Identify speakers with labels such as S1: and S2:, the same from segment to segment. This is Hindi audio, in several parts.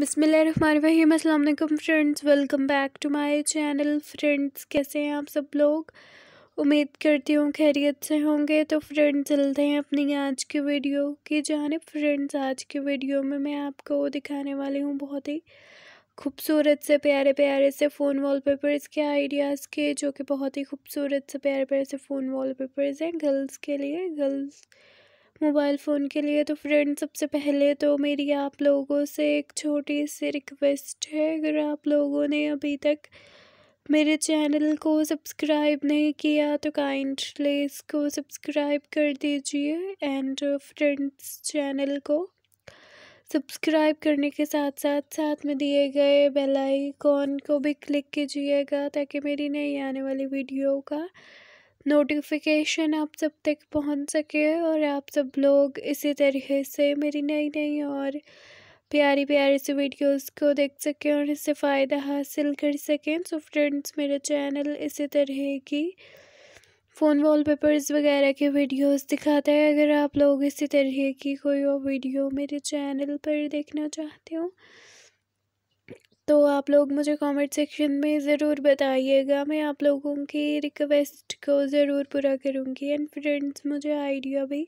S1: बिसमीम अल्लाम friends welcome back to my channel friends कैसे हैं आप सब लोग उम्मीद करती हूँ खैरियत से होंगे तो फ्रेंड्स चलते हैं अपनी आज की वीडियो की जाने फ्रेंड्स आज की वीडियो में मैं आपको दिखाने वाली हूँ बहुत ही खूबसूरत से प्यारे प्यारे से फ़ोन वॉलपेपर्स के आइडियाज़ के जो कि बहुत ही खूबसूरत से प्यारे प्यारे से फ़ोन वॉलपेपर्स हैं गर्ल्स के लिए गर्ल्स मोबाइल फ़ोन के लिए तो फ्रेंड सबसे पहले तो मेरी आप लोगों से एक छोटी सी रिक्वेस्ट है अगर आप लोगों ने अभी तक मेरे चैनल को सब्सक्राइब नहीं किया तो काइंडली इसको सब्सक्राइब कर दीजिए एंड फ्रेंड्स चैनल को सब्सक्राइब करने के साथ साथ साथ में दिए गए बेल आइकॉन को भी क्लिक कीजिएगा ताकि मेरी नई आने वाली वीडियो का नोटिफिकेशन आप सब तक पहुंच सके और आप सब लोग इसी तरीके से मेरी नई नई और प्यारी प्यारी सी वीडियोस को देख सकें और इससे फ़ायदा हासिल कर सकें सो फ्रेंड्स मेरा चैनल इसी तरह की फ़ोन वॉलपेपर्स वगैरह के वीडियोस दिखाता है अगर आप लोग इसी तरह की कोई और वीडियो मेरे चैनल पर देखना चाहते हो आप लोग मुझे कमेंट सेक्शन में ज़रूर बताइएगा मैं आप लोगों की रिक्वेस्ट को ज़रूर पूरा करूँगी एंड फ्रेंड्स मुझे आइडिया भी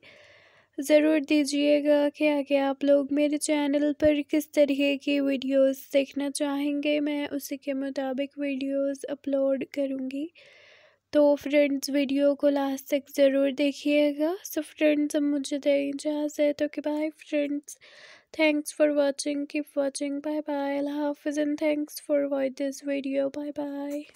S1: ज़रूर दीजिएगा कि आगे आप लोग मेरे चैनल पर किस तरीके की वीडियोस देखना चाहेंगे मैं उसी के मुताबिक वीडियोस अपलोड करूँगी तो फ्रेंड्स वीडियो को लास्ट तक ज़रूर देखिएगा सो फ्रेंड्स अब मुझे दें तो इजाज़त कि bye friends Thanks for watching. Keep watching. Bye bye. Love and thanks for watching this video. Bye bye.